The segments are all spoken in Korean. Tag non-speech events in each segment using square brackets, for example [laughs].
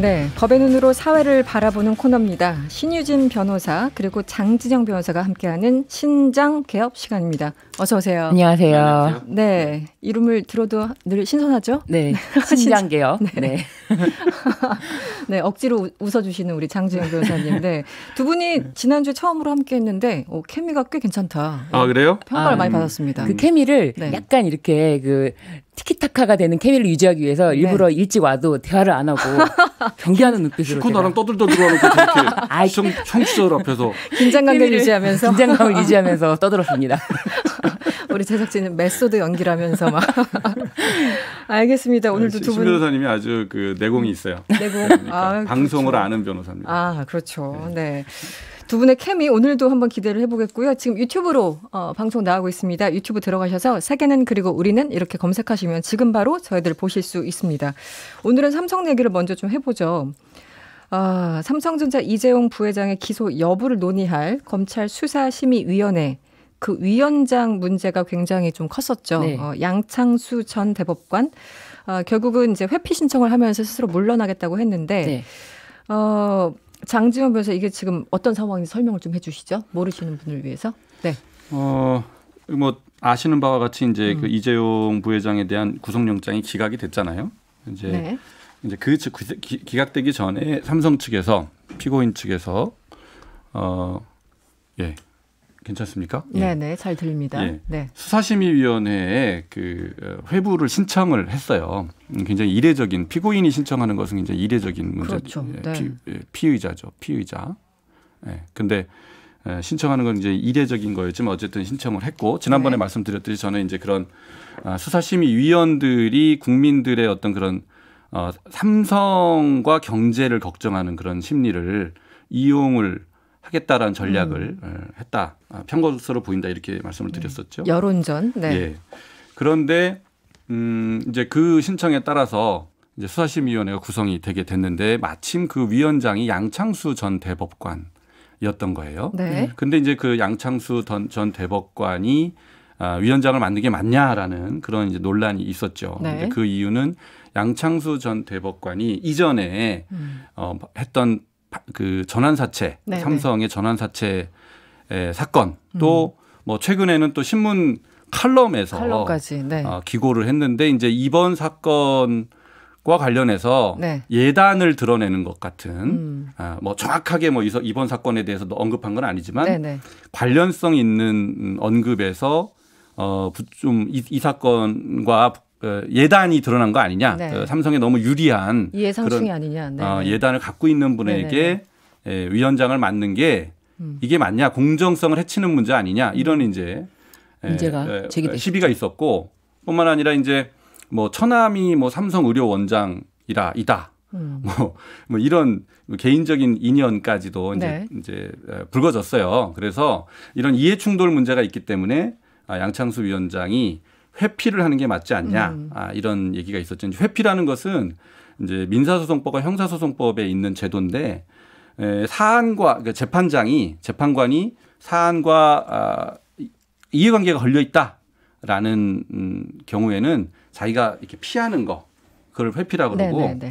네, 법의 눈으로 사회를 바라보는 코너입니다. 신유진 변호사 그리고 장진영 변호사가 함께하는 신장 개업 시간입니다. 어서 오세요. 안녕하세요. 네, 이름을 들어도 늘 신선하죠? 네, [laughs] 신장 개업. 네. 네. [laughs] 네, 억지로 웃어주시는 우리 장진영 변호사님. 네, 두 분이 지난주 에 처음으로 함께했는데 오, 어, 케미가 꽤 괜찮다. 아 그래요? 평가를 아, 많이 음. 받았습니다. 그 케미를 네. 약간 이렇게 그 티키타카가 되는 케미를 유지하기 위해서 네. 일부러 네. 일찍 와도 대화를 안 하고 [laughs] 경계하는 눈빛으로. 그 나랑 떠들떠들하는 게 저렇게 청취자 앞에서 긴장감을 유지하면서 긴장감을 유지하면서 떠들었습니다. [laughs] 우리 제작진은 메소드 연기라면서 막 [laughs] 알겠습니다. 오늘도 네, 두분 변호사님이 아주 그 내공이 있어요. 내공 그러니까 아, 방송을 그렇죠. 아는 변호사입니다. 아 그렇죠. 네. 네. 두 분의 케미 오늘도 한번 기대를 해보겠고요. 지금 유튜브로 어, 방송 나가고 있습니다. 유튜브 들어가셔서 세계는 그리고 우리는 이렇게 검색하시면 지금 바로 저희들 보실 수 있습니다. 오늘은 삼성 얘기를 먼저 좀 해보죠. 아, 삼성전자 이재용 부회장의 기소 여부를 논의할 검찰 수사심의위원회 그 위원장 문제가 굉장히 좀 컸었죠. 네. 어, 양창수 전 대법관 어, 결국은 이제 회피 신청을 하면서 스스로 물러나겠다고 했는데 네. 어, 장지원 변호사 이게 지금 어떤 상황인지 설명을 좀 해주시죠. 모르시는 분을 위해서. 네. 어, 뭐 아시는 바와 같이 이제 음. 그 이재용 부회장에 대한 구속영장이 기각이 됐잖아요. 이제 네. 이제 그, 그 기, 각되기 전에 삼성 측에서 피고인 측에서 어, 예, 괜찮습니까? 네, 예. 네, 잘 들립니다. 예. 네. 수사심의위원회에 그 어, 회부를 신청을 했어요. 음, 굉장히 이례적인 피고인이 신청하는 것은 이제 이례적인 문제. 그렇죠. 예, 네. 피, 예, 의자죠 피의자. 예. 근데 신청하는 건 이제 이례적인 거였지만 어쨌든 신청을 했고 지난번에 네. 말씀드렸듯이 저는 이제 그런 아, 수사심의위원들이 국민들의 어떤 그런 어, 삼성과 경제를 걱정하는 그런 심리를 이용을 하겠다라는 전략을 음. 예, 했다. 아, 편거수로 보인다 이렇게 말씀을 드렸었죠. 여론전. 네. 예. 그런데 음 이제 그 신청에 따라서 이제 수사심의위원회가 구성이 되게 됐는데 마침 그 위원장이 양창수 전 대법관이었던 거예요. 네. 근데 이제 그 양창수 전 대법관이 아, 위원장을 만든 게 맞냐라는 그런 이제 논란이 있었죠. 네. 근데 그 이유는 양창수 전 대법관이 이전에 음. 어, 했던 그 전환사채 네네. 네. 삼성의 전환사채 사건 또뭐 음. 뭐 최근에는 또 신문 칼럼에서 칼럼까지, 네. 어, 기고를 했는데 이제 이번 사건 과 관련해서 네. 예단을 드러내는 것 같은 음. 아, 뭐 정확하게 뭐 이번 사건에 대해서 언급한 건 아니지만 네네. 네. 관련성 있는 언급에서 어좀이 이 사건과 그 예단이 드러난 거 아니냐. 네. 그 삼성에 너무 유리한 예상충이 아니냐. 네. 어, 예단을 갖고 있는 분에게 네, 네, 네. 예, 위원장을 맡는 게 음. 이게 맞냐, 공정성을 해치는 문제 아니냐 이런 이제 예, 문제가 예, 제기됐 예, 시비가 있었고 뿐만 아니라 이제 뭐 처남이 뭐 삼성 의료 원장이라 이다. 음. 뭐, 뭐 이런 개인적인 인연까지도 이제, 네. 이제 어, 불거졌어요. 그래서 이런 이해충돌 문제가 있기 때문에 아, 양창수 위원장이 회피를 하는 게 맞지 않냐 음. 아, 이런 얘기가 있었죠. 회피라는 것은 이제 민사소송법과 형사소송법에 있는 제도인데 에, 사안과 그러니까 재판장이 재판관이 사안과 아, 이해관계가 걸려 있다라는 음, 경우에는 자기가 이렇게 피하는 거 그걸 회피라 그러고 네네네. 네, 네.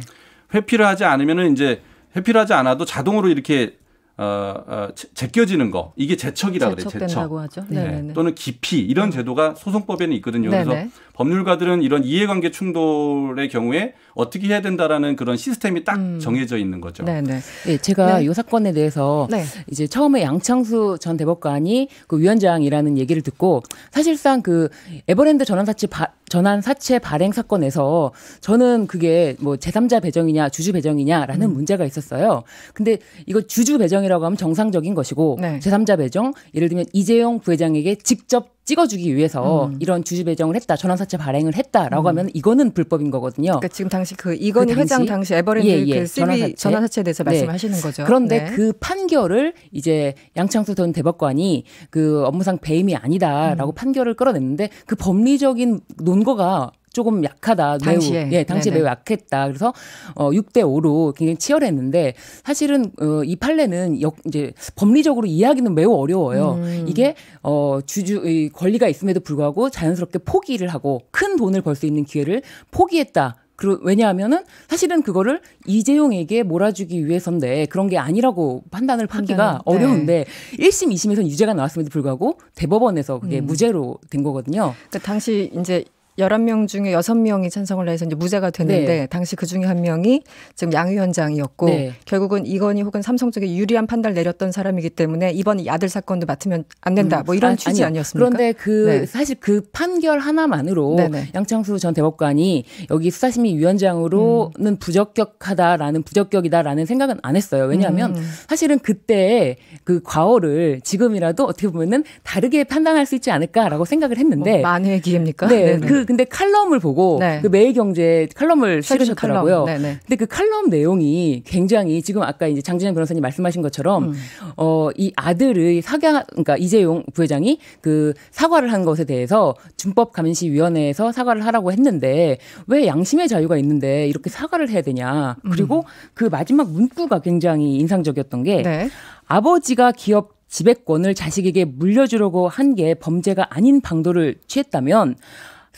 회피를 하지 않으면은 이제 회피를 하지 않아도 자동으로 이렇게 어, 어, 제껴지는 거 이게 제척이라 그래요. 제척. 하죠. 네. 네. 네, 네. 또는 기피 이런 제도가 소송법에는 있거든요. 그래서 네, 네. 법률가들은 이런 이해관계 충돌의 경우에 어떻게 해야 된다라는 그런 시스템이 딱 음. 정해져 있는 거죠. 네네. 네, 네. 예, 제가 네. 사건에 대해서 네. 이제 처음에 양창수 전 대법관이 그 위원장이라는 얘기를 듣고 사실상 그 에버랜드 전환 사채 바, 전환 사채 발행 사건에서 저는 그게 뭐 제3자 배정이냐 주주 배정이냐라는 음. 문제가 있었어요. 근데 이거 주주 배정이라고 하면 정상적인 것이고 네. 제3자 배정 예를 들면 이재용 부회장에게 직접 찍어주기 위해서 음. 이런 주주 배정을 했다, 전환사채 발행을 했다라고 음. 하면 이거는 불법인 거거든요. 그러니까 지금 당시 그 이건희 그 회장 당시 에버랜드 예, 예. 그 전환사채. 전환사채에 대해서 네. 말씀하시는 거죠. 그런데 네. 그 판결을 이제 양창수 전 대법관이 그 업무상 배임이 아니다라고 음. 판결을 끌어냈는데 그 법리적인 논거가 조금 약하다. 당시에. 매우 예, 당시에 네네. 매우 약했다. 그래서 어 6대 5로 굉장히 치열했는데 사실은 어, 이 판례는 역 이제 법리적으로 이해하기는 매우 어려워요. 음. 이게 어 주주의 권리가 있음에도 불구하고 자연스럽게 포기를 하고 큰 돈을 벌 수 있는 기회를 포기했다. 그리 왜냐하면은 사실은 그거를 이재용에게 몰아주기 위해서인데 그런 게 아니라고 판단을 하기가 네. 어려운데 1심, 2심에서는 유죄가 나왔음에도 불구하고 대법원에서 그게 음. 무죄로 된 거거든요. 그 당시 이제 열한 명 중에 여섯 명이 찬성을 해서 이제 무죄가 됐는데 네. 당시 그 중에 한 명이 지금 양 위원장이었고 네. 결국은 이건희 혹은 삼성 쪽에 유리한 판단을 내렸던 사람이기 때문에 이번 이 아들 사건도 맡으면 안 된다. 음. 뭐 이런 아, 취지 아니요. 아니었습니까? 그런데 그 네. 사실 그 판결 하나만으로 네네. 네. 양창수 전 대법관이 여기 수사심의 위원장으로는 음. 부적격하다라는 부적격이다라는 생각은 안 했어요. 왜냐하면 음. 사실은 그때 그 과오를 지금이라도 어떻게 보면은 다르게 판단할 수 있지 않을까라고 생각을 했는데 뭐만회기입니까 네, 네네. 네. 그 근데 칼럼을 보고 네. 그 매일경제 칼럼을 실으셨더라고요. 칼럼. 근데 그 칼럼 내용이 굉장히 지금 아까 이제 장진영 변호사님 말씀하신 것처럼 음. 어이 아들의 사과 그러니까 이재용 부회장이 그 사과를 한 것에 대해서 준법 감시위원회에서 사과를 하라고 했는데 왜 양심의 자유가 있는데 이렇게 사과를 해야 되냐. 음. 그리고 음. 그 마지막 문구가 굉장히 인상적이었던 게 네. 아버지가 기업 지배권을 자식에게 물려주려고 한 게 범죄가 아닌 방도를 취했다면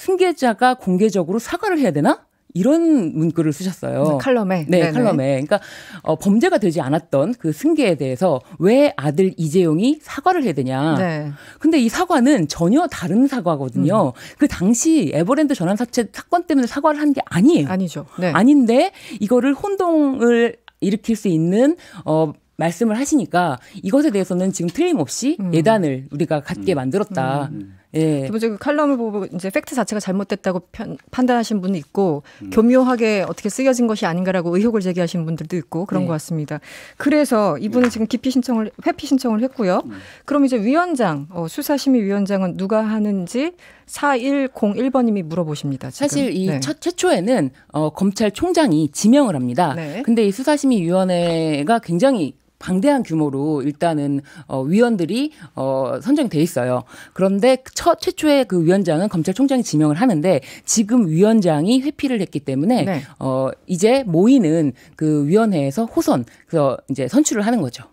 승계자가 공개적으로 사과를 해야 되나? 이런 문구를 쓰셨어요. 네, 칼럼에. 네, 네네. 칼럼에. 그러니까 어, 범죄가 되지 않았던 그 승계에 대해서 왜 아들 이재용이 사과를 해야 되냐. 네. 근데 이 사과는 전혀 다른 사과거든요. 음. 그 당시 에버랜드 전환 사채 사건 때문에 사과를 한 게 아니에요. 아니죠. 네. 아닌데 이거를 혼동을 일으킬 수 있는 어 말씀을 하시니까 이것에 대해서는 지금 틀림없이 음. 예단을 우리가 갖게 음. 만들었다. 음. 음, 음. 예. 기본적으로 그 칼럼을 보고 이제 팩트 자체가 잘못됐다고 편, 판단하신 분이 있고 음. 교묘하게 어떻게 쓰여진 것이 아닌가라고 의혹을 제기하신 분들도 있고 그런 네. 것 같습니다. 그래서 이분은 네. 지금 기피 신청을 회피 신청을 했고요. 음. 그럼 이제 위원장 어, 수사심의 위원장은 누가 하는지 4101번님이 물어보십니다. 지금. 사실 이 네. 첫, 최초에는 어, 검찰총장이 지명을 합니다. 네. 근데 이 수사심의위원회가 굉장히 방대한 규모로 일단은 어, 위원들이 어, 선정돼 있어요. 그런데 첫 최초의 그 위원장은 검찰총장이 지명을 하는데 지금 위원장이 회피를 했기 때문에 네. 어, 이제 모이는 그 위원회에서 호선 그 이제 선출을 하는 거죠.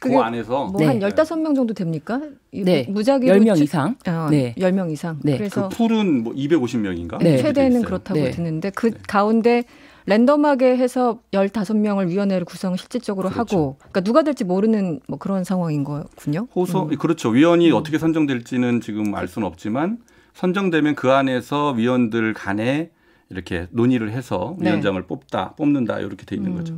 그 안에서 뭐한 네. 15명 정도 됩니까? 네. 무작위로 10명 이상. 어, 네. 10명 이상. 네. 그 그래서 그 풀은 뭐 250명인가? 네. 최대는 그렇다고 네. 듣는데 그 네. 가운데 랜덤하게 해서 15명을 위원회를 구성 실질적으로 그렇죠. 하고 그러니까 누가 될지 모르는 뭐 그런 상황인 거군요. 호소 음. 그렇죠. 위원이 음. 어떻게 선정될지는 지금 알 수는 없지만 선정되면 그 안에서 위원들 간에 이렇게 논의를 해서 네. 위원장을 네. 뽑다 뽑는다 이렇게 돼 있는 음. 거죠.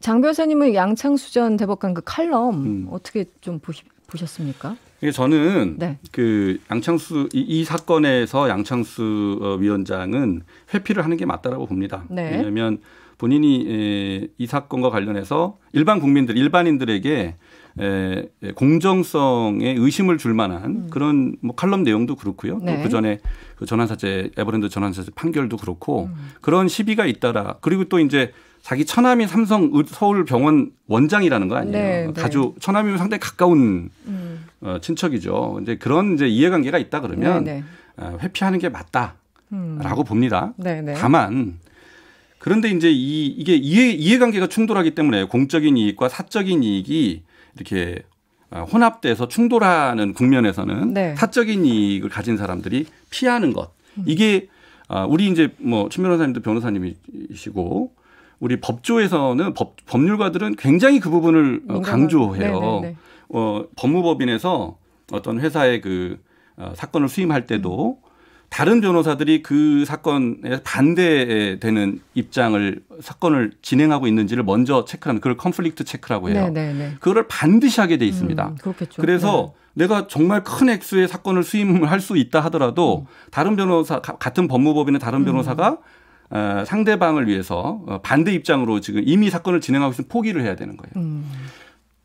장 변호사님은 양창수 전 대법관 그 칼럼 음. 어떻게 좀 보시, 보셨습니까? 저는 네. 그 양창수 이, 이, 사건에서 양창수 어, 위원장은 회피를 하는 게 맞다라고 봅니다. 네. 왜냐하면 본인이 이 사건과 관련해서 일반 국민들 일반인들에게 공정성에 의심을 줄 만한 음. 그런 뭐 칼럼 내용도 그렇고요. 네. 그 전에 그 전환사제 에버랜드 전환사제 판결도 그렇고 음. 그런 시비가 있다라 그리고 또 이제 자기 처남이 삼성 서울병원 원장이라는 거 아니에요. 네, 가주 네. 처남이면 상당히 가까운 음. 어, 친척이죠. 근제 그런 이제 이해관계가 있다 그러면 네, 어, 회피하는 게 맞다라고 음. 봅니다. 네, 다만 그런데 이제 이 이게 이해 이해관계가 충돌하기 때문에 공적인 이익과 사적인 이익이 이렇게 아, 혼합돼서 충돌하는 국면에서는 네. 사적인 이익을 가진 사람들이 피하는 것 음. 이게 아, 우리 이제 뭐최변호 사님도 변호사님이시고 우리 법조에서는 법, 법률가들은 굉장히 그 부분을 어, 강조해요. 네, 네, 네. 어, 법무법인에서 어떤 회사의 그 어, 사건을 수임할 때도 음. 다른 변호사들이 그 사건에 반대되는 입장을 사건을 진행하고 있는지를 먼저 체크하는 그걸 컨플릭트 체크라고 해요. 네네네. 그거를 반드시 하게 돼 있습니다. 음, 그렇겠죠. 그래서 네. 내가 정말 큰 액수의 사건을 수임할 수 있다 하더라도 음. 다른 변호사 같은 법무법인의 다른 음. 변호사가 어, 상대방을 위해서 어, 반대 입장으로 지금 이미 사건을 진행하고 있으면 포기를 해야 되는 거예요. 음.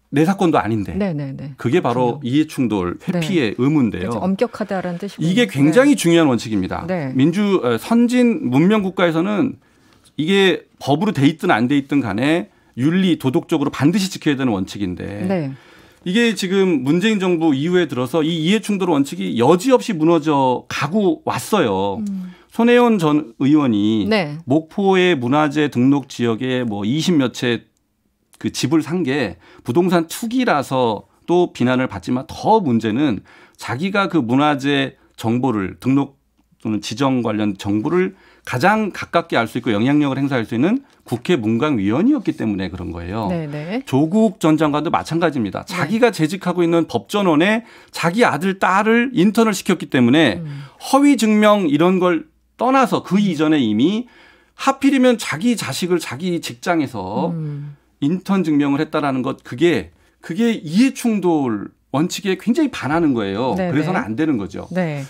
내 사건도 아닌데. 네네네. 그게 바로 그렇군요. 이해충돌 회피의 네. 의무인데요. 그렇죠. 엄격하다라는 뜻이군 이게 네. 굉장히 네. 중요한 원칙입니다. 네. 민주 어, 선진 문명 국가에서는 이게 법으로 돼 있든 안 돼 있든 간에 윤리 도덕적으로 반드시 지켜야 되는 원칙인데 네. 이게 지금 문재인 정부 이후에 들어서 이 이해충돌 원칙이 여지없이 무너져 가고 왔어요. 음. 손혜원 전 의원이 네. 목포의 문화재 등록 지역에 뭐 20몇 채 그 집을 산 게 부동산 투기라서 또 비난을 받지만 더 문제는 자기가 그 문화재 정보를 등록 또는 지정 관련 정보를 가장 가깝게 알 수 있고 영향력을 행사할 수 있는 국회 문광위원이었기 때문에 그런 거예요. 네네. 네. 조국 전 장관도 마찬가지입니다. 자기가 네. 재직하고 있는 법전원에 자기 아들 딸을 인턴을 시켰기 때문에 음. 허위 증명 이런 걸 떠나서 그 음. 이전에 이미 하필이면 자기 자식을 자기 직장에서 음. 인턴 증명을 했다라는 것 그게 그게 이해 충돌 원칙에 굉장히 반하는 거예요. 네네. 그래서는 네. 안 되는 거죠. 네.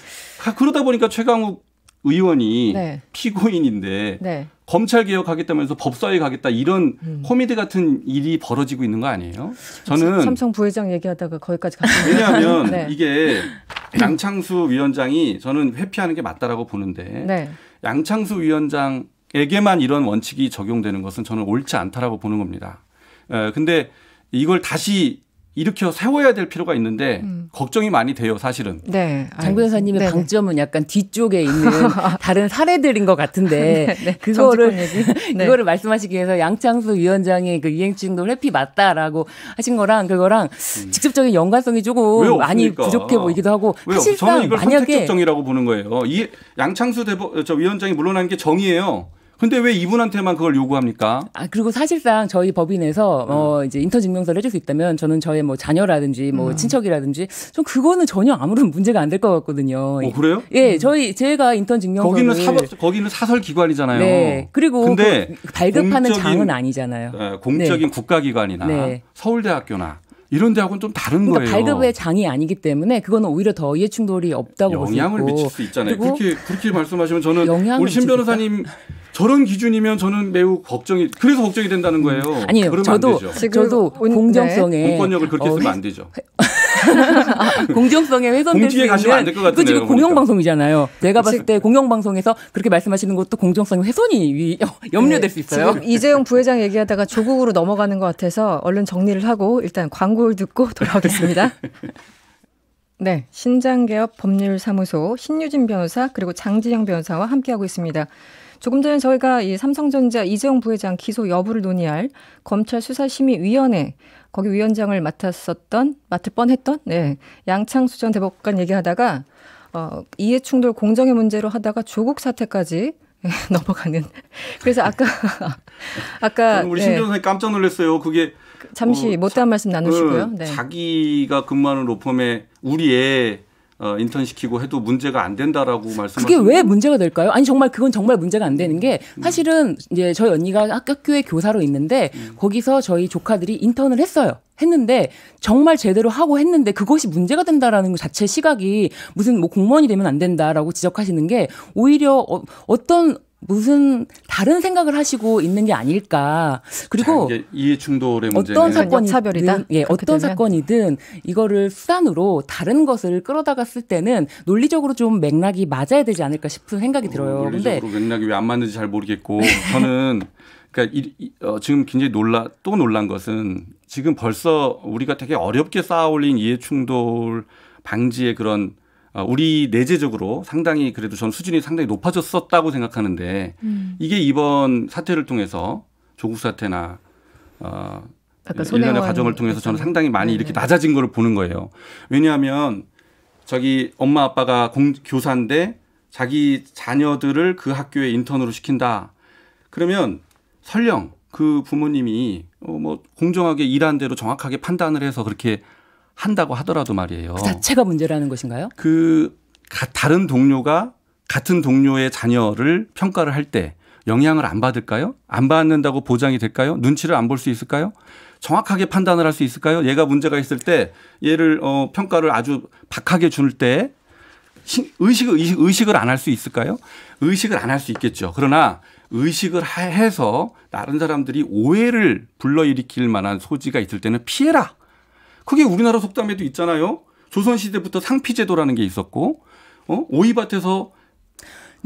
그러다 보니까 최강욱 의원이 네. 피고인인데 네. 검찰 개혁하겠다면서 법사위 가겠다 이런 음. 코미디 같은 일이 벌어지고 있는 거 아니에요? 저는 삼성 부회장 얘기하다가 거기까지 갔어요. 왜냐하면 [laughs] 네. 이게 [laughs] 양창수 위원장이 저는 회피하는 게 맞다라고 보는데 네. 양창수 위원장에게만 이런 원칙이 적용되는 것은 저는 옳지 않다라고 보는 겁니다. 에, 근데 이걸 다시 일으켜 세워야 될 필요가 있는데 음. 걱정이 많이 돼요, 사실은. 네. 장 변호사님의 네네. 방점은 약간 뒤쪽에 있는 [laughs] 다른 사례들인 것 같은데 네네. 네. 그거를 [laughs] 네. 그거를 말씀하시기 위해서 양창수 위원장의 그 이행증도 회피 맞다라고 하신 거랑 그거랑 음. 직접적인 연관성이 조금 많이 부족해 보이기도 하고 왜요? 사실상 저는 이걸 만약에 정이라고 보는 거예요. 이 양창수 대법 저 위원장이 물러나는게 정의예요. 근데 왜 이분한테만 그걸 요구합니까? 아 그리고 사실상 저희 법인에서 음. 어 이제 인턴 증명서를 해줄 수 있다면 저는 저의 뭐 자녀라든지 뭐 음. 친척이라든지 좀 그거는 전혀 아무런 문제가 안 될 것 같거든요. 어 그래요? 예, 음. 저희 제가 인턴 증명서 거기는 사법 거기는 사설 기관이잖아요. 네. 그리고 근데 그 발급하는 공적인, 장은 아니잖아요. 네, 공적인 네. 국가기관이나 네. 서울대학교나 이런 대학은 좀 다른 그러니까 거예요. 발급의 장이 아니기 때문에 그거는 오히려 더 이해 충돌이 없다고 영향을 미칠 수 있잖아요. 그렇게 그렇게 말씀하시면 저는 우리 신 변호사님 저런 기준이면 저는 매우 걱정이 그래서 걱정이 된다는 거예요. 아니요. 저도 저도 공정성에 네. 공권력을 그렇게 어, 쓰면 네. 안 되죠. [laughs] [laughs] 공정성에 훼손될 수 있는 그 지금 그러니까. 공영방송이잖아요. 내가 봤을 때 공영방송에서 그렇게 말씀하시는 것도 공정성 훼손이 [laughs] 염려될 수 있어요. 지금 이재용 부회장 얘기하다가 조국으로 넘어가는 것 같아서 얼른 정리를 하고 일단 광고를 듣고 [laughs] 돌아오겠습니다. 네, 신장개업 법률사무소 신유진 변호사 그리고 장진영 변호사와 함께하고 있습니다. 조금 전에 저희가 이 삼성전자 이재용 부회장 기소 여부를 논의할 검찰 수사심의위원회 거기 위원장을 맡았었던 맡을 뻔했던 네, 양창수 전 대법관 얘기하다가 어, 이해충돌 공정의 문제로 하다가 조국 사태까지 네, [laughs] 넘어가는. 그래서 아까 [laughs] 아까 우리 네. 신변호 깜짝 놀랐어요. 그게 잠시 어, 못다한 말씀 그 나누시고요. 네. 자기가 근무하는 로펌에 우리 의 어, 인턴 시키고 해도 문제가 안 된다라고 말씀. 그게 왜 문제가 될까요? 아니 정말 그건 정말 문제가 안 되는 게 음. 사실은 이제 저희 언니가 학교에 교사로 있는데 음. 거기서 저희 조카들이 인턴을 했어요. 했는데 정말 제대로 하고 했는데 그것이 문제가 된다라는 것 자체 시각이 무슨 뭐 공무원이 되면 안 된다라고 지적하시는 게 오히려 어, 어떤 무슨 다른 생각을 하시고 있는 게 아닐까. 그리고 이해 충돌의 어떤 사건이 차별이다. 네, 예, 어떤 되면. 사건이든 이거를 수단으로 다른 것을 끌어다가 쓸 때는 논리적으로 좀 맥락이 맞아야 되지 않을까 싶은 생각이 들어요. 어, 근데 맥락이 왜 안 맞는지 잘 모르겠고 저는 [laughs] 그러니까 이, 이, 어, 지금 굉장히 놀라 또 놀란 것은 지금 벌써 우리가 되게 어렵게 쌓아올린 이해 충돌 방지의 그런 아, 우리 내재적으로 상당히 그래도 전 수준이 상당히 높아졌었다고 생각하는데 음. 이게 이번 사태를 통해서 조국 사태나 어, 일련의 과정을 통해서 저는 상당히 많이 네네. 이렇게 낮아진 거를 보는 거예요. 왜냐하면 저기 엄마 아빠가 공, 교사인데 자기 자녀들을 그 학교에 인턴으로 시킨다. 그러면 설령 그 부모님이 어, 뭐 공정하게 일한 대로 정확하게 판단을 해서 그렇게 한다고 하더라도 말이에요. 그 자체가 문제라는 것인가요? 그 다른 동료가 같은 동료의 자녀를 평가를 할 때 영향을 안 받을까요? 안 받는다고 보장이 될까요? 눈치를 안 볼 수 있을까요? 정확하게 판단을 할 수 있을까요? 얘가 문제가 있을 때 얘를 어, 평가를 아주 박하게 줄 때 의식, 의식, 의식을 안 할 수 있을까요? 의식을 안 할 수 있겠죠. 그러나 의식을 해서 다른 사람들이 오해를 불러일으킬 만한 소지가 있을 때는 피해라. 그게 우리나라 속담에도 있잖아요. 조선시대부터 상피제도라는 게 있었고, 어? 오이밭에서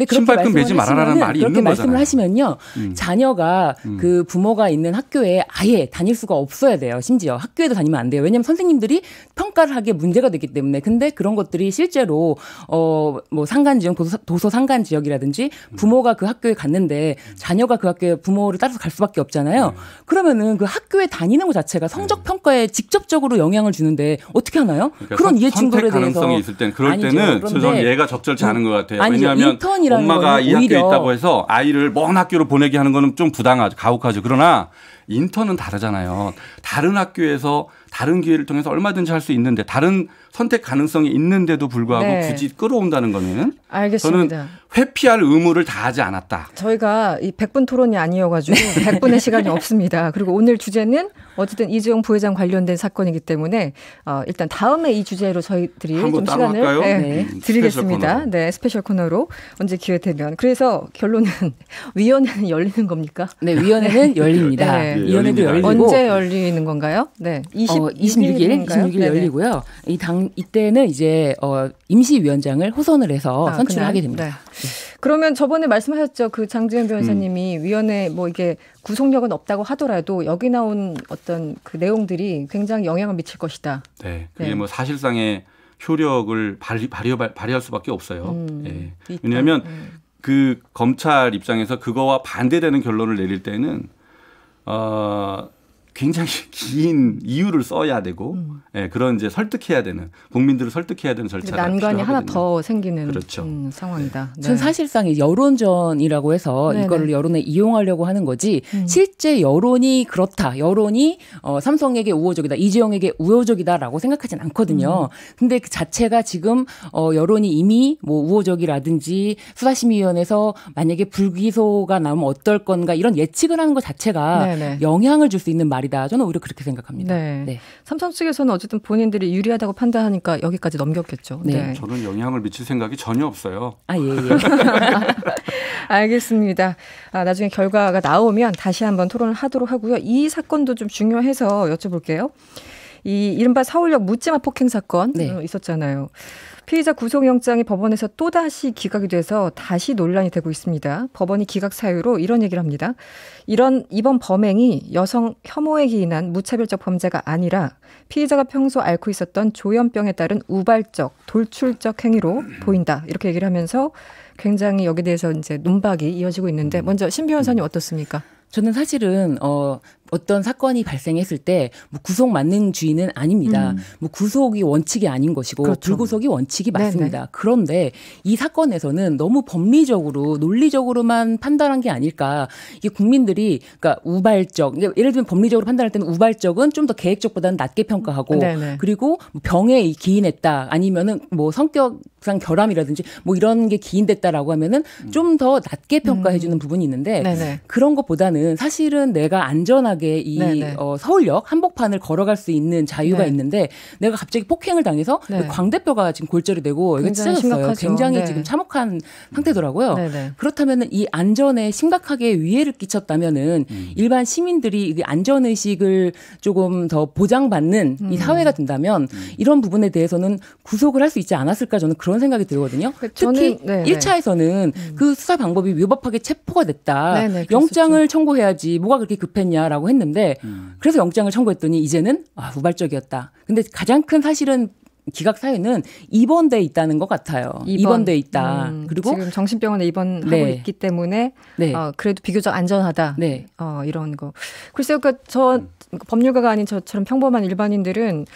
신발끈 매지 말아라는 말이 그렇게 있는 말씀을 거잖아요. 하시면요. 음. 자녀가 음. 그 부모가 있는 학교에 아예 다닐 수가 없어야 돼요. 심지어 학교에도 다니면 안 돼요. 왜냐하면 선생님들이 평가를 하기에 문제가 되기 때문에. 근데 그런 것들이 실제로 어 뭐 상간 지역 도서, 상간 지역이라든지 음. 부모가 그 학교에 갔는데 음. 자녀가 그 학교에 부모를 따라서 갈 수밖에 없잖아요. 네. 그러면은 그 학교에 다니는 것 자체가 성적 평가에 직접적으로 영향을 주는데 어떻게 하나요? 그러니까 그런 이해 충돌에 대해서 가능성이 있을 땐 그럴 아니죠. 때는 저는 얘가 적절치 않은 것 같아요. 아니죠. 왜냐하면 엄마가 이 학교에 있다고 해서 아이를 먼 학교로 보내게 하는 거는 좀 부당하죠. 가혹하죠. 그러나 인턴은 다르잖아요. 다른 학교에서 다른 기회를 통해서 얼마든지 할 수 있는데 다른 선택 가능성이 있는데도 불구하고 네. 굳이 끌어온다는 거는 알겠습니다. 저는 회피할 의무를 다하지 않았다. 저희가 이 100분 토론이 아니어가지고 100분의 [laughs] 시간이 없습니다. 그리고 오늘 주제는 어쨌든 이재용 부회장 관련된 사건이기 때문에 어, 일단 다음에 이 주제로 저희들이 좀 시간을 네, 음, 네. 드리겠습니다. 코너로. 네, 스페셜 코너로 언제 기회 되면. 그래서 결론은 [laughs] 위원회는 열리는 겁니까? 네, 위원회는 [laughs] 열립니다. 네. 연회도 열리고 언제 열리는 건가요? 네, 20, 어, 26일, 26일 열리고요. 이 당 이때는 이제 어, 임시위원장을 호선을 해서 아, 선출을 하게 됩니다. 네. 그러면 저번에 말씀하셨죠. 그 장지현 변호사님이 음. 위원회 뭐 이게 구속력은 없다고 하더라도 여기 나온 어떤 그 내용들이 굉장히 영향을 미칠 것이다. 네, 네. 그게 네. 뭐 사실상의 효력을 발휘, 발휘, 발휘할 수밖에 없어요. 음, 예. 왜냐하면 음. 그 검찰 입장에서 그거와 반대되는 결론을 내릴 때는 呃。 굉장히 [laughs] 긴 이유를 써야 되고 음. 예, 그런 이제 설득해야 되는 국민들을 설득해야 되는 절차가 난관이 필요하거든요. 하나 더 생기는 그렇죠. 음, 상황이다. 네. 네. 전 사실상 여론전이라고 해서 이거를 여론에 이용하려고 하는 거지 음. 실제 여론이 그렇다. 여론이 어, 삼성에게 우호적이다. 이재용에게 우호적이다라고 생각하진 않거든요. 음. 근데 그 자체가 지금 어, 여론이 이미 뭐 우호적이라든지 수사심의위원회에서 만약에 불기소가 나오면 어떨 건가 이런 예측을 하는 것 자체가 네네. 영향을 줄 수 있는 말이 아니다. 저는 오히려 그렇게 생각합니다. 네. 네. 삼성 측에서는 어쨌든 본인들이 유리하다고 판단하니까 여기까지 넘겼겠죠. 네. 네. 저는 영향을 미칠 생각이 전혀 없어요. 아, 예, 예. [laughs] 알겠습니다. 아, 나중에 결과가 나오면 다시 한번 토론을 하도록 하고요. 이 사건도 좀 중요해서 여쭤볼게요. 이 이른바 서울역 묻지마 폭행 사건 네. 있었잖아요. 피의자 구속영장이 법원에서 또다시 기각이 돼서 다시 논란이 되고 있습니다. 법원이 기각 사유로 이런 얘기를 합니다. 이런 이번 범행이 여성 혐오에 기인한 무차별적 범죄가 아니라 피의자가 평소 앓고 있었던 조현병에 따른 우발적, 돌출적 행위로 보인다. 이렇게 얘기를 하면서 굉장히 여기에 대해서 이제 논박이 이어지고 있는데 먼저 신 변호사님 음. 어떻습니까? 저는 사실은 어 어떤 사건이 발생했을 때 뭐 구속 맞는 주의는 아닙니다. 음. 뭐 구속이 원칙이 아닌 것이고 그렇죠. 불구속이 원칙이 네, 맞습니다. 네네. 그런데 이 사건에서는 너무 법리적으로 논리적으로만 판단한 게 아닐까. 이게 국민들이 그러니까 우발적 예를 들면 법리적으로 판단할 때는 우발적은 좀 더 계획적보다는 낮게 평가하고 네네. 네. 그리고 뭐 병에 기인했다 아니면은 뭐 성격상 결함이라든지 뭐 이런 게 기인됐다라고 하면은 음. 좀더 낮게 평가해 음. 주는 음. 부분이 있는데 네네. 네. 그런 것보다는 사실은 내가 안전하게 안전하게 이 네, 네. 어, 서울역 한복판을 걸어갈 수 있는 자유가 네. 있는데 내가 갑자기 폭행을 당해서 그 네. 광대뼈가 지금 골절이 되고 이게 찢 심각하죠. 굉장히 네. 지금 참혹한 상태더라고요. 네, 그렇다면 이 안전에 심각하게 위해를 끼쳤다면은 음. 일반 시민들이 안전 의식을 조금 더 보장받는 음. 이 사회가 된다면 음. 이런 부분에 대해서는 구속을 할 수 있지 않았을까 저는 그런 생각이 들거든요. 그 특히 저는, 1차에서는 음. 그 수사 방법이 위법하게 체포가 됐다. 영장을 청구해야지 뭐가 그렇게 급했냐라고 했는데 음. 그래서 영장을 청구했더니 이제는 아, 우발적이었다. 근데 가장 큰 사실은 기각 사유는 입원돼 있다는 것 같아요. 입원. 돼 있다. 음, 그리고 지금 정신병원에 입원하고 네. 있기 때문에 네. 어, 그래도 비교적 안전하다. 네. 어, 이런 거. 글쎄요, 그러니까 저 법률가가 아닌 저처럼 평범한 일반인들은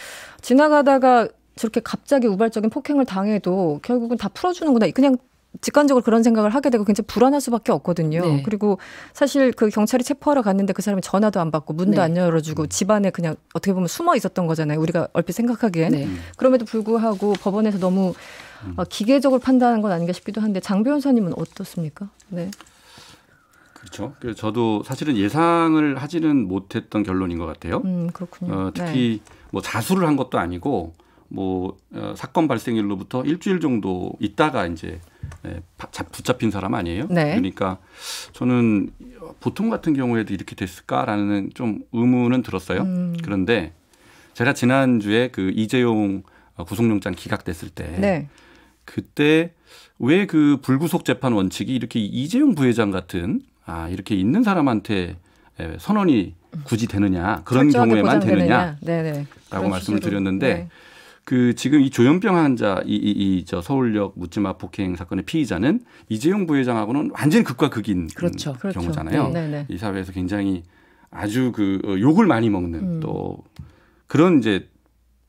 지나가다가 저렇게 갑자기 우발적인 폭행을 당해도 결국은 다 풀어주는구나. 그냥 직관적으로 그런 생각을 하게 되고 굉장히 불안할 수밖에 없거든요. 네. 그리고 사실 그 경찰이 체포하러 갔는데 그 사람이 전화도 안 받고 문도 네. 안 열어주고 음. 집안에 그냥 어떻게 보면 숨어 있었던 거잖아요. 우리가 얼핏 생각하기엔 네. 그럼에도 불구하고 법원에서 너무 음. 어, 기계적으로 판단한 건 아닌가 싶기도 한데 장 변호사님은 어떻습니까? 네. 그렇죠. 그래서 저도 사실은 예상을 하지는 못했던 결론인 것 같아요. 음, 그렇군요. 어, 네. 특히 뭐 자수를 한 것도 아니고 뭐 어, 사건 발생일로부터 일주일 정도 있다가 이제 예, 붙잡힌 사람 아니에요? 네. 그러니까 저는 보통 같은 경우에도 이렇게 됐을까라는 좀 의문은 들었어요. 음. 그런데 제가 지난주에 그 이재용 구속영장 기각됐을 때 네. 그때 왜 그 불구속 재판 원칙이 이렇게 이재용 부회장 같은 아 이렇게 있는 사람한테 예, 선언이 음. 굳이 되느냐 그런 경우에만 되느냐라고 네, 네. 말씀을 드렸는데 네. 그 지금 이 조현병 환자 이이이저 서울역 묻지마 폭행 사건의 피의자는 이재용 부회장하고는 완전히 극과 극인 그렇죠. 그렇죠. 경우잖아요. 그렇죠. 이 사회에서 굉장히 아주 그 어, 욕을 많이 먹는 음. 또 그런 이제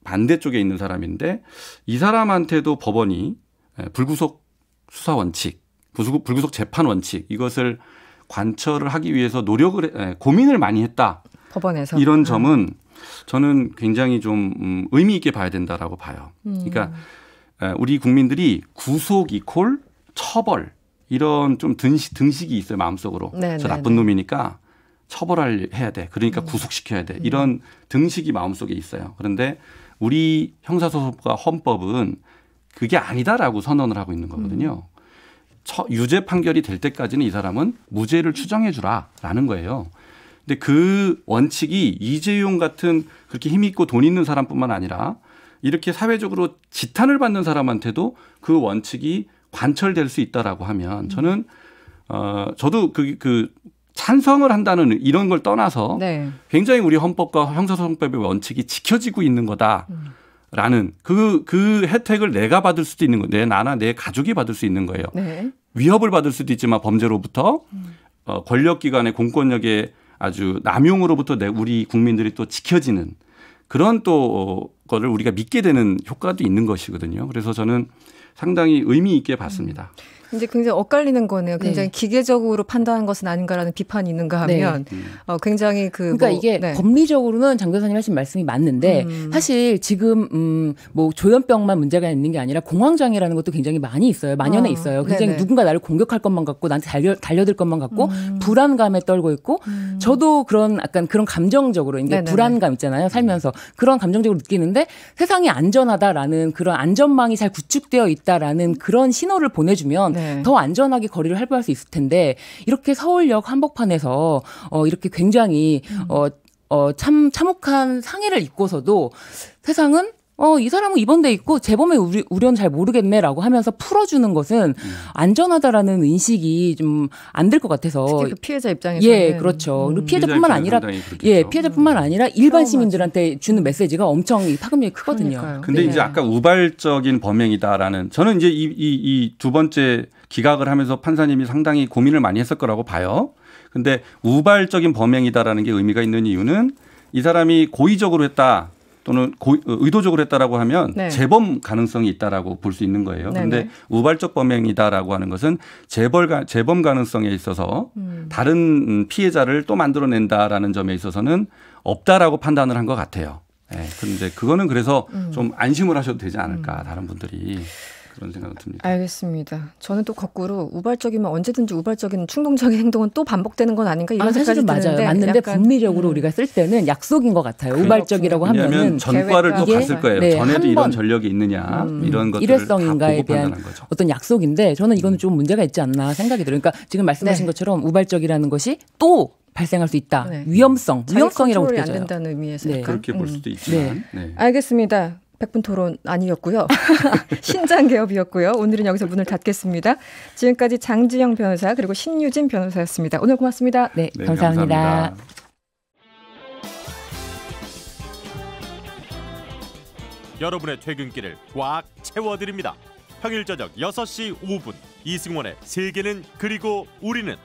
반대쪽에 있는 사람인데 이 사람한테도 법원이 예, 불구속 수사 원칙, 불구속 재판 원칙 이것을 관철을 하기 위해서 노력을 예, 고민을 많이 했다. 법원에서 이런 음. 점은 음. 저는 굉장히 좀 음, 의미 있게 봐야 된다라고 봐요. 그러니까 우리 국민들이 구속 이콜 처벌 이런 좀 등식, 등식이 있어요 마음속으로 네네네. 저 네, 나쁜 네. 놈이니까 처벌할 해야 돼 그러니까 음. 구속시켜야 돼 음. 이런 등식이 마음속에 있어요 그런데 우리 형사소송과 헌법은 그게 아니다라고 선언을 하고 있는 거거든요 음. 처, 유죄 판결이 될 때까지는 이 사람은 무죄를 추정해 주라라는 거예요 근데 그 원칙이 이재용 같은 그렇게 힘 있고 돈 있는 사람뿐만 아니라 이렇게 사회적으로 지탄을 받는 사람한테도 그 원칙이 관철될 수 있다라고 하면 음. 저는 어 저도 그그 그 찬성을 한다는 이런 걸 떠나서 네. 굉장히 우리 헌법과 형사소송법의 원칙이 지켜지고 있는 거다. 라는 음. 그, 그 혜택을 내가 받을 수도 있는 거내 나나 내 가족이 받을 수 있는 거예요. 네. 위협을 받을 수도 있지만 범죄로부터 음. 어, 권력기관의 공권력의 아주 남용으로부터 내 우리 국민들이 또 지켜지는 그런 또 어, 거를 우리가 믿게 되는 효과도 있는 것이거든요. 그래서 저는 상당히 의미 있게 봤습니다. 음. 이제 굉장히 엇갈리는 거네요. 네. 굉장히 네. 기계적으로 판단한 것은 아닌가라는 비판이 있는가 네. 하면 네. 어, 굉장히 그 그러니까 뭐, 이게 네. 법리적으로는 장교수님 하신 말씀이 맞는데 음. 사실 지금 음, 뭐 조현병만 문제가 있는 게 아니라 공황장애라는 것도 굉장히 많이 있어요. 만연해 어. 있어요. 굉장히 네네. 누군가 나를 공격할 것만 같고 나한테 달려, 달려들 것만 같고 음. 불안감에 떨고 있고 음. 저도 그런 약간 그런 감정적으로 이제 불안감 있잖아요. 살면서 그런 감정적으로 느끼는데 세상이 안전하다라는 그런 안전망이 잘 구축되어 있다라는 그런 신호를 보내주면 네. 네. 더 안전하게 거리를 활보할 수 있을 텐데 이렇게 서울역 한복판에서 어 이렇게 굉장히 음. 어, 어참 참혹한 상해를 입고서도 세상은 어, 이 사람은 입원돼 있고 재범의 우리, 우려는 잘 모르겠네라고 하면서 풀어주는 것은 음. 안전하다라는 인식이 좀 안 될 것 같아서 특히 그 피해자 입장에서 예 그렇죠. 음. 피해자뿐만 아니라 예 피해자뿐만 음. 아니라 일반 시민들한테 주는 메시지가 엄청 파급력이 크거든요. 그러 근데 네. 이제 아까 우발적인 범행이다라는 저는 이제 이이 두 번째 기각을 하면서 판사님이 상당히 고민을 많이 했을 거라고 봐요. 근데 우발적인 범행이다라는 게 의미가 있는 이유는 이 사람이 고의적으로 했다. 또는 고, 어, 의도적으로 했다라고 하면 네. 재범 가능성이 있다라고 볼 수 있는 거예요. 네네. 그런데 네. 우발적 범행이다라고 하는 것은 재벌 재범 가능성에 있어서 음. 다른 피해자를 또 만들어낸다라는 점에 있어서는 없다라고 판단을 한 것 같아요. 예. 그런데 그거는 그래서 음. 좀 안심을 하셔도 되지 않을까 음. 다른 분들이. 그런 생각은 듭니다. 알겠습니다. 저는 또 거꾸로 우발적이면 언제든지 우발적인 충동적인 행동은 또 반복되는 건 아닌가 이런 아, 생각이 맞아요. 드는데 맞는 분미적으로 음. 우리가 쓸 때는 약속인 것 같아요. 그렇군 우발적이라고 하면은 전과를 또 봤을 거예요. 네, 전에도 이런 전력이 있느냐 음, 이런 것들 일회성인가에 대한 거죠. 어떤 약속인데 저는 이거는 음. 좀 문제가 있지 않나 생각이 들어요. 그러니까 지금 말씀하신 네. 것처럼 우발적이라는 것이 또 발생할 수 있다. 네. 위험성, 위험성이라고 느껴져요. 안 된다는 의미에서 네. 그렇게 볼 수도 음. 있지만. 네. 네. 네. 알겠습니다. 백분 토론 아니었고요. [laughs] 신장 개업이었고요. 오늘은 여기서 문을 닫겠습니다. 지금까지 장지영 변호사 그리고 신유진 변호사였습니다. 오늘 고맙습니다. 네, 네 감사합니다. 감사합니다. 여러분의 퇴근길을 꽉 채워드립니다. 평일 저녁 6시 5분 이승원의 세계는 그리고 우리는